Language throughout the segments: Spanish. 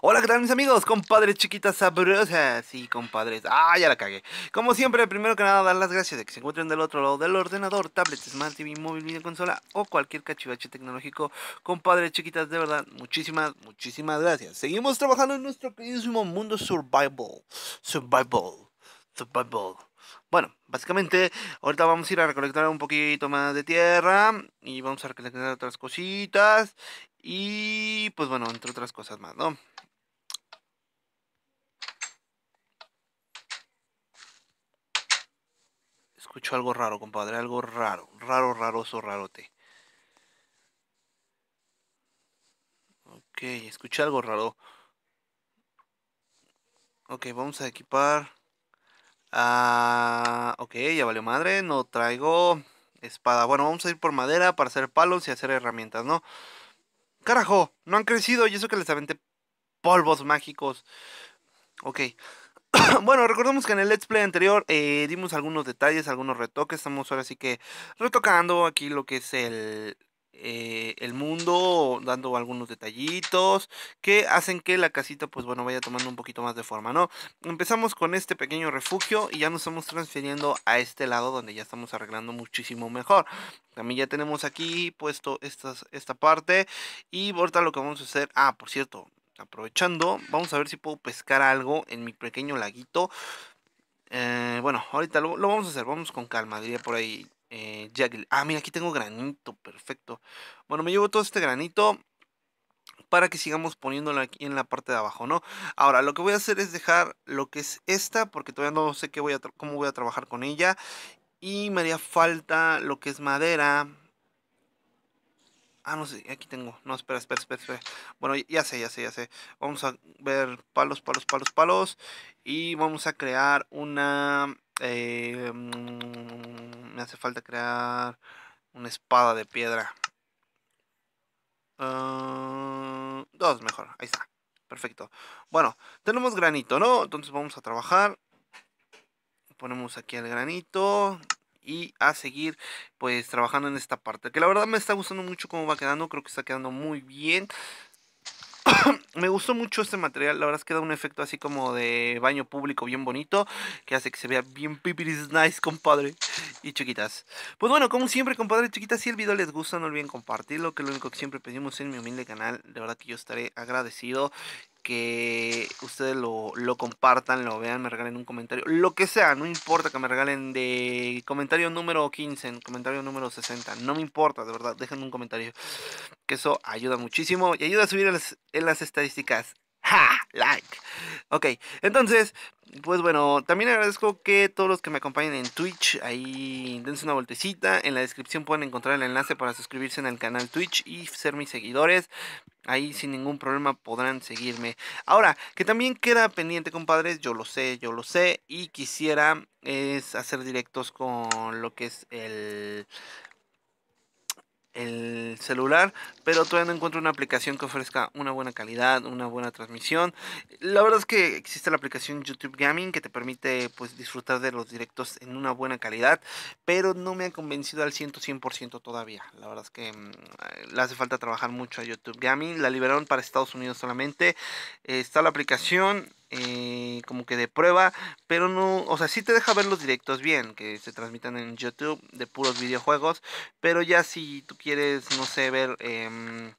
Hola, ¿qué tal mis amigos? Compadres chiquitas sabrosas y compadres... Ah, ya la cagué. Como siempre, primero que nada, dar las gracias de que se encuentren del otro lado del ordenador, tablet, smart TV, móvil, videoconsola o cualquier cachivache tecnológico. Compadres chiquitas, de verdad, muchísimas, muchísimas gracias. Seguimos trabajando en nuestro queridísimo mundo survival. Survival. Survival. Bueno, básicamente, ahorita vamos a ir a recolectar un poquito más de tierra y vamos a recolectar otras cositas y pues bueno, entre otras cosas más, ¿no? Escucho algo raro, compadre. Algo raro. Raro, raroso, rarote. Ok, escuché algo raro. Ok, vamos a equipar. ok, ya valió madre. No traigo espada. Bueno, vamos a ir por madera para hacer palos y hacer herramientas, ¿no? Carajo, no han crecido y eso que les aventé polvos mágicos. Ok, bueno, recordemos que en el Let's Play anterior eh, dimos algunos detalles, algunos retoques. Estamos ahora sí que retocando aquí lo que es el, eh, el mundo, dando algunos detallitos que hacen que la casita, pues bueno, vaya tomando un poquito más de forma, ¿no? Empezamos con este pequeño refugio y ya nos estamos transfiriendo a este lado donde ya estamos arreglando muchísimo mejor. También ya tenemos aquí puesto esta parte y ahorita lo que vamos a hacer, ah, por cierto, Aprovechando, vamos a ver si puedo pescar algo en mi pequeño laguito. Eh, bueno, ahorita lo, vamos a hacer, vamos con calma, diría por ahí. Eh, ah, mira, aquí tengo granito, perfecto. Bueno, me llevo todo este granito para que sigamos poniéndolo aquí en la parte de abajo, ¿no? Ahora, lo que voy a hacer es dejar lo que es esta, porque todavía no sé qué voy a cómo voy a trabajar con ella. Y me haría falta lo que es madera, Ah, no sé, aquí tengo. No, espera, espera, espera, Bueno, ya sé, ya sé, ya sé. Vamos a ver palos, palos, palos, palos. Y vamos a crear una... Eh, mm, me hace falta crear una espada de piedra. Ah, dos mejor, ahí está. Perfecto. Bueno, tenemos granito, ¿no? Entonces vamos a trabajar. Ponemos aquí el granito y a seguir pues trabajando en esta parte. Que la verdad me está gustando mucho cómo va quedando, creo que está quedando muy bien. me gustó mucho este material, la verdad es que da un efecto así como de baño público bien bonito, que hace que se vea bien pipiris nice, compadre y chiquitas. Pues bueno, como siempre, compadre chiquitas, si el video les gusta, no olviden compartirlo, que lo único que siempre pedimos en mi humilde canal, de verdad que yo estaré agradecido que ustedes lo, compartan, lo vean, me regalen un comentario, lo que sea, no importa que me regalen de comentario número 15, comentario número 60, no me importa, de verdad, déjenme un comentario, que eso ayuda muchísimo y ayuda a subir en las estadísticas. ¡Ja! Like. Ok, entonces, pues bueno, también agradezco que todos los que me acompañen en Twitch, ahí dense una voltecita En la descripción pueden encontrar el enlace para suscribirse en el canal Twitch y ser mis seguidores. Ahí sin ningún problema podrán seguirme. Ahora, que también queda pendiente, compadres, yo lo sé, yo lo sé. Y quisiera es hacer directos con lo que es el el celular, pero todavía no encuentro una aplicación que ofrezca una buena calidad, una buena transmisión. La verdad es que existe la aplicación YouTube Gaming que te permite pues disfrutar de los directos en una buena calidad, pero no me ha convencido al 100%, 100% todavía. La verdad es que mm, le hace falta trabajar mucho a YouTube Gaming. La liberaron para Estados Unidos solamente. está la aplicación, eh, como que de prueba, pero no, o sea, si te deja ver los directos bien, que se transmitan en YouTube de puros videojuegos, pero ya si tú quieres, no sé, ver... Em,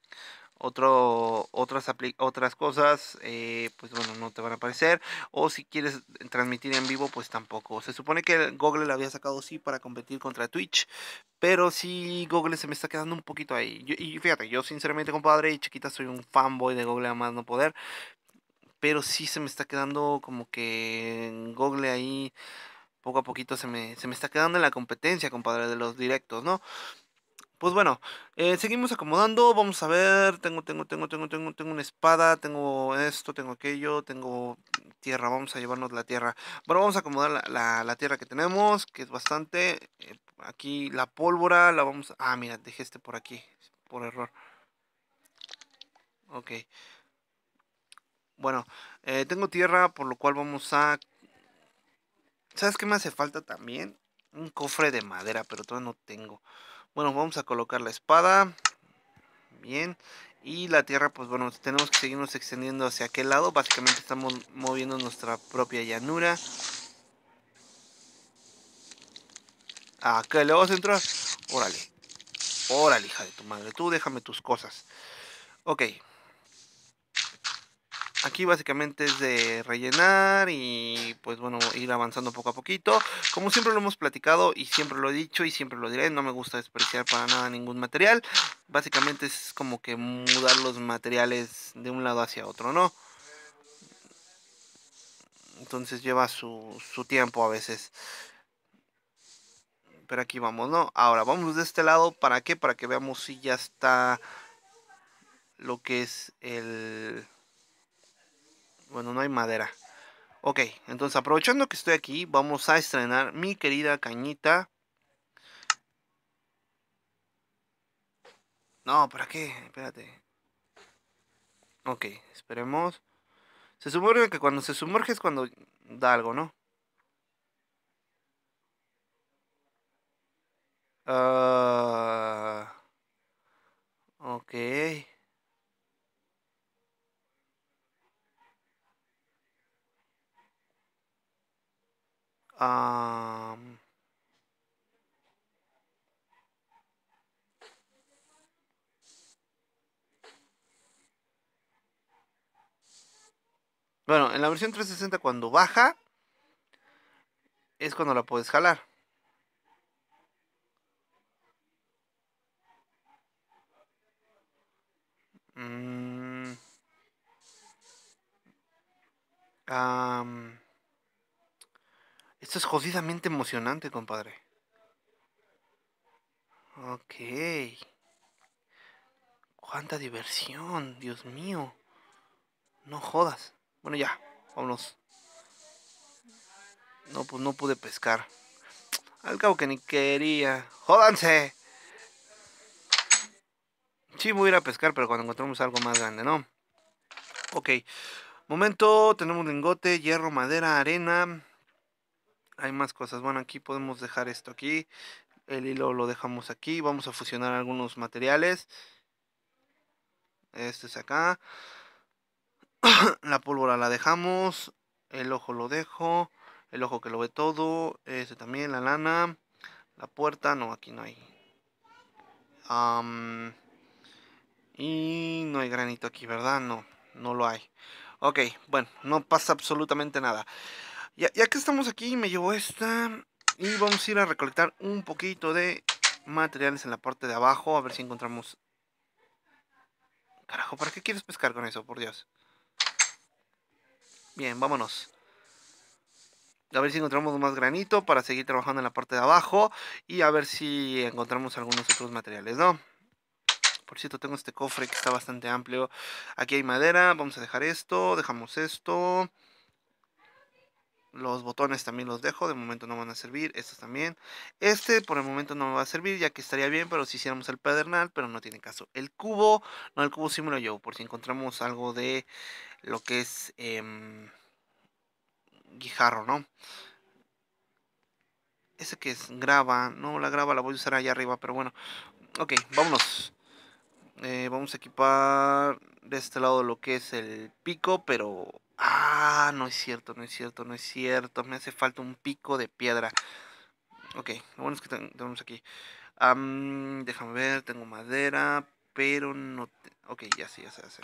otro, otras, otras cosas, eh, pues bueno, no te van a aparecer. O si quieres transmitir en vivo, pues tampoco. Se supone que Google la había sacado sí para competir contra Twitch, pero si Google se me está quedando un poquito ahí. y fíjate, yo sinceramente, compadre y chiquita, soy un fanboy de Google a más no poder, pero sí se me está quedando como que en Google ahí poco a poquito se me, está quedando en la competencia, compadre, de los directos, ¿no? Pues bueno, eh, seguimos acomodando, vamos a ver, tengo, tengo, tengo, tengo, tengo, tengo una espada, tengo esto, tengo aquello, tengo tierra, vamos a llevarnos la tierra. Bueno, vamos a acomodar la, tierra que tenemos, que es bastante. Eh, aquí la pólvora, la vamos... Ah, mira, dejé este por aquí, por error. Ok. Bueno, eh, tengo tierra, por lo cual vamos a... ¿Sabes qué me hace falta también? Un cofre de madera, pero todavía no tengo. Bueno, vamos a colocar la espada. Bien. Y la tierra, pues bueno, tenemos que seguirnos extendiendo hacia aquel lado. Básicamente estamos moviendo nuestra propia llanura. Ah, qué le vas a entrar. Órale. Órale, hija de tu madre. Tú déjame tus cosas. Ok. Aquí básicamente es de rellenar y pues bueno, ir avanzando poco a poquito. Como siempre lo hemos platicado y siempre lo he dicho y siempre lo diré, no me gusta despreciar para nada ningún material. Básicamente es como que mudar los materiales de un lado hacia otro, ¿no? Entonces lleva su, su tiempo a veces pero aquí vamos, ¿no? Ahora, vamos de este lado, ¿para qué? Para que veamos si ya está lo que es el... Bueno, no hay madera. Ok, entonces aprovechando que estoy aquí, vamos a estrenar mi querida cañita. No, ¿para qué? Espérate. Ok, esperemos. Se sumerge que cuando se sumerge es cuando da algo, ¿no? Ah, ok. bueno, en la versión 360 cuando baja es cuando la puedes jalar. Mm. Esto es jodidamente emocionante, compadre. Ok. Cuánta diversión, Dios mío. No jodas. Bueno, ya, vámonos. No, pues no pude pescar. Al cabo que ni quería. ¡Jódanse! Sí, voy a ir a pescar, pero cuando encontremos algo más grande, ¿no? Ok. Momento, tenemos lingote, hierro, madera, arena hay más cosas. Bueno, aquí podemos dejar esto aquí. El hilo lo dejamos aquí. Vamos a fusionar algunos materiales. Este es acá. la pólvora la dejamos. El ojo lo dejo. El ojo que lo ve todo. Este también, la lana. La puerta, no, aquí no hay. y no hay granito aquí, ¿verdad? No, no lo hay. Ok, bueno, no pasa absolutamente nada. Ya, que estamos aquí, me llevo esta. Y vamos a ir a recolectar un poquito de materiales en la parte de abajo. A ver si encontramos... Carajo, ¿para qué quieres pescar con eso? Por Dios. Bien, vámonos. A ver si encontramos más granito para seguir trabajando en la parte de abajo. Y a ver si encontramos algunos otros materiales, ¿no? Por cierto, tengo este cofre que está bastante amplio. Aquí hay madera. Vamos a dejar esto. Dejamos esto. Los botones también los dejo, de momento no van a servir, estos también. Este por el momento no me va a servir, ya que estaría bien, pero si hiciéramos el pedernal, pero no tiene caso. El cubo, no, el cubo sí me lo llevo, por si encontramos algo de lo que es em, guijarro, ¿no? Ese que es grava, no, la grava la voy a usar allá arriba, pero bueno. Ok, vámonos. Eh, vamos a equipar de este lado lo que es el pico, pero Ah, no es cierto, no es cierto, no es cierto. Me hace falta un pico de piedra. Ok, lo bueno es que tenemos aquí. déjame ver, tengo madera, pero no... Ok, ya sé, ya sé, ya sé.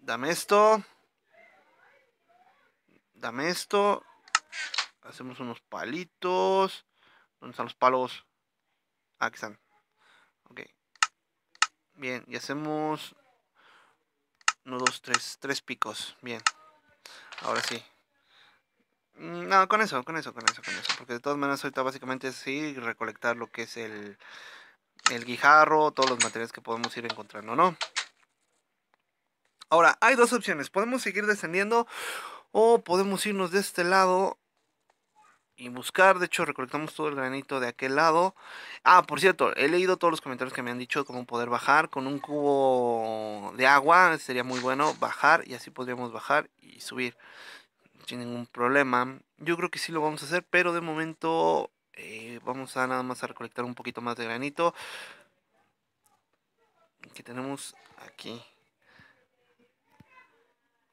Dame esto. Dame esto. Hacemos unos palitos. ¿Dónde están los palos? Ah, aquí están. Ok. Bien, y hacemos uno, dos, tres. Tres picos. Bien. Ahora sí. No, con eso, con eso, con eso, con eso. Porque de todas maneras ahorita básicamente es ir recolectar lo que es el, el guijarro, todos los materiales que podemos ir encontrando, ¿no? Ahora, hay dos opciones. Podemos seguir descendiendo o podemos irnos de este lado y buscar. De hecho, recolectamos todo el granito de aquel lado. Ah, por cierto, he leído todos los comentarios que me han dicho Como poder bajar con un cubo de agua. Sería muy bueno bajar y así podríamos bajar y subir sin ningún problema. Yo creo que sí lo vamos a hacer, pero de momento eh, vamos a nada más a recolectar un poquito más de granito que tenemos aquí.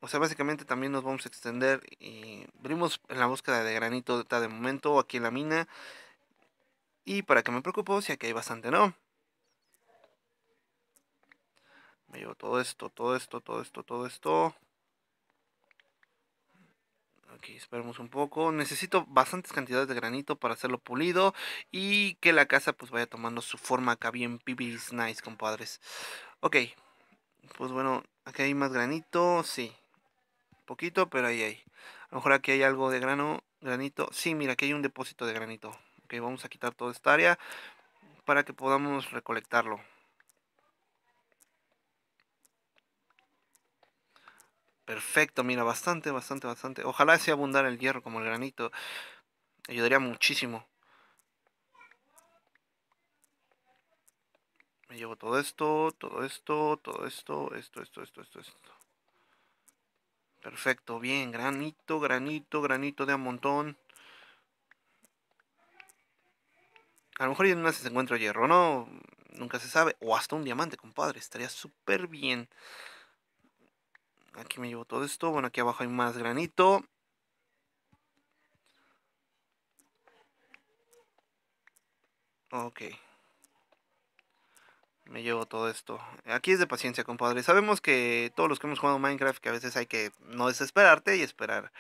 O sea, básicamente también nos vamos a extender y venimos en la búsqueda de granito de momento aquí en la mina. Y para que me preocupo, si aquí hay bastante, ¿no? Me llevo todo esto, todo esto, todo esto, todo esto. aquí esperemos un poco. Necesito bastantes cantidades de granito para hacerlo pulido. Y que la casa pues vaya tomando su forma acá bien pibis nice, compadres. Ok, pues bueno, aquí hay más granito, sí poquito, pero ahí hay. A lo mejor aquí hay algo de grano, granito. Sí, mira, aquí hay un depósito de granito. Ok, vamos a quitar toda esta área para que podamos recolectarlo. Perfecto, mira, bastante, bastante, bastante. Ojalá sea abundar el hierro como el granito. Ayudaría muchísimo. Me llevo todo esto, todo esto, todo esto, esto, esto, esto, esto. Perfecto, bien, granito, granito, granito de a montón. A lo mejor en una se encuentra hierro, ¿no? Nunca se sabe. O hasta un diamante, compadre. Estaría súper bien. Aquí me llevo todo esto. Bueno, aquí abajo hay más granito. Ok me llevo todo esto. Aquí es de paciencia, compadre. Sabemos que todos los que hemos jugado Minecraft, que a veces hay que no desesperarte y esperar.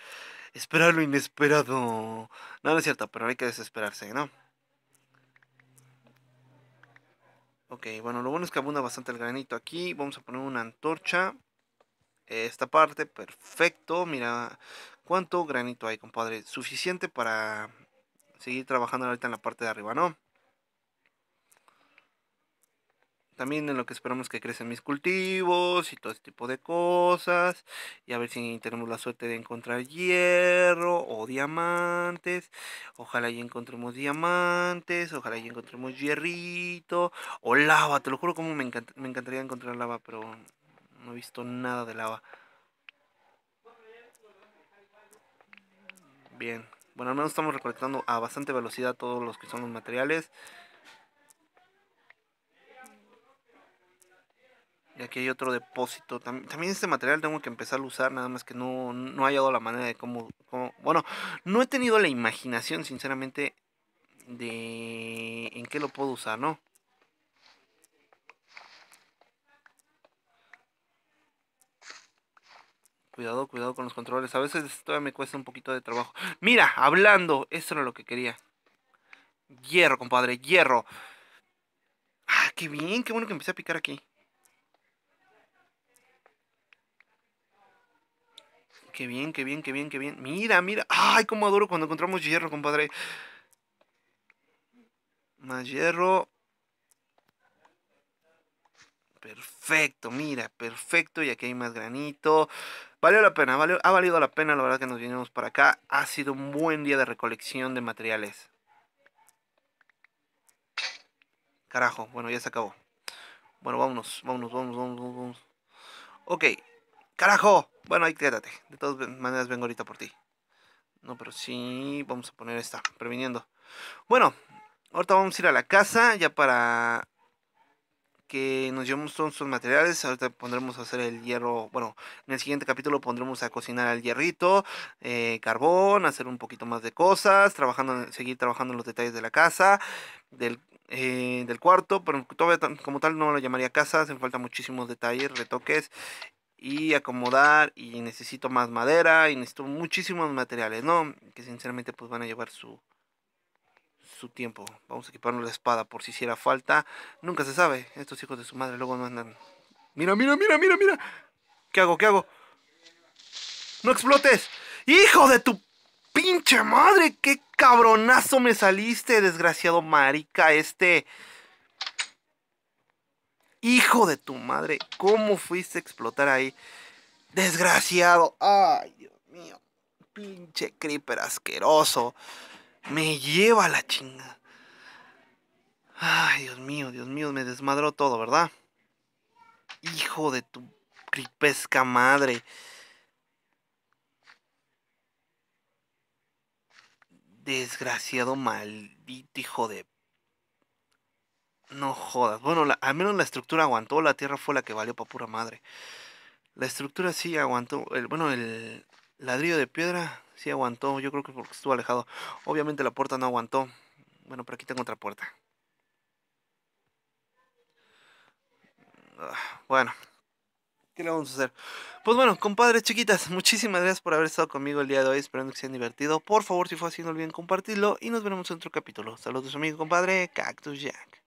Esperar lo inesperado. No, es cierto, pero hay que desesperarse, ¿no? Ok, bueno, lo bueno es que abunda bastante el granito aquí. Vamos a poner una antorcha. Esta parte, perfecto. Mira cuánto granito hay, compadre. Suficiente para seguir trabajando ahorita en la parte de arriba, ¿no? También en lo que esperamos que crecen mis cultivos y todo ese tipo de cosas. Y a ver si tenemos la suerte de encontrar hierro o diamantes. Ojalá y encontremos diamantes. Ojalá y encontremos hierrito. O lava. Te lo juro como me, me encantaría encontrar lava, pero no he visto nada de lava. Bien. Bueno, al menos estamos recolectando a bastante velocidad todos los que son los materiales. aquí hay otro depósito. También, este material tengo que empezar a usar, nada más que no, no he hallado la manera de cómo, cómo, Bueno, no he tenido la imaginación, sinceramente, de en qué lo puedo usar, ¿no? Cuidado, cuidado con los controles. A veces todavía me cuesta un poquito de trabajo. Mira, hablando. Eso era lo que quería. Hierro, compadre, hierro. Ah, qué bien, qué bueno que empecé a picar aquí. Qué bien, qué bien, qué bien, qué bien. Mira, mira. Ay, cómo adoro cuando encontramos hierro, compadre. Más hierro. Perfecto, mira, perfecto. Y aquí hay más granito. Valió la pena, ha valido la pena la verdad que nos vinimos para acá. Ha sido un buen día de recolección de materiales. Carajo, bueno, ya se acabó. Bueno, vámonos, vámonos, vámonos, vámonos, vámonos. Ok, carajo. Bueno, ahí quédate. De todas maneras, vengo ahorita por ti. No, pero sí, vamos a poner esta, previniendo. Bueno, ahorita vamos a ir a la casa ya para que nos llevemos todos nuestros materiales. Ahorita pondremos a hacer el hierro. Bueno, en el siguiente capítulo pondremos a cocinar al hierrito, eh, carbón, hacer un poquito más de cosas, trabajando, seguir trabajando en los detalles de la casa, del, eh, del cuarto, pero como tal no lo llamaría casa, hacen falta muchísimos detalles, retoques y acomodar y necesito más madera y necesito muchísimos materiales, ¿no? Que sinceramente pues van a llevar su, su tiempo. Vamos a equiparnos la espada por si hiciera falta. Nunca se sabe. Estos hijos de su madre luego no andan. Mira, mira, mira, mira, mira. ¿Qué hago? ¿Qué hago? No explotes. Hijo de tu pinche madre. Qué cabronazo me saliste, desgraciado marica este. Hijo de tu madre, ¿cómo fuiste a explotar ahí? Desgraciado. Ay, Dios mío. Pinche creeper asqueroso. Me lleva la chinga. Ay, Dios mío, Dios mío, me desmadró todo, ¿verdad? Hijo de tu cripesca madre. Desgraciado maldito hijo de no jodas. Bueno, al menos la estructura aguantó, la tierra fue la que valió para pura madre. La estructura sí aguantó. El, bueno, el ladrillo de piedra sí aguantó. Yo creo que porque estuvo alejado. Obviamente la puerta no aguantó. Bueno, pero aquí tengo otra puerta. Ah, bueno, ¿qué le vamos a hacer? Pues bueno, compadres chiquitas, muchísimas gracias por haber estado conmigo el día de hoy. Esperando que se divertido. Por favor, si fue así, no olviden compartirlo. Y nos veremos en otro capítulo. Saludos, amigos, compadre Cactus Jack.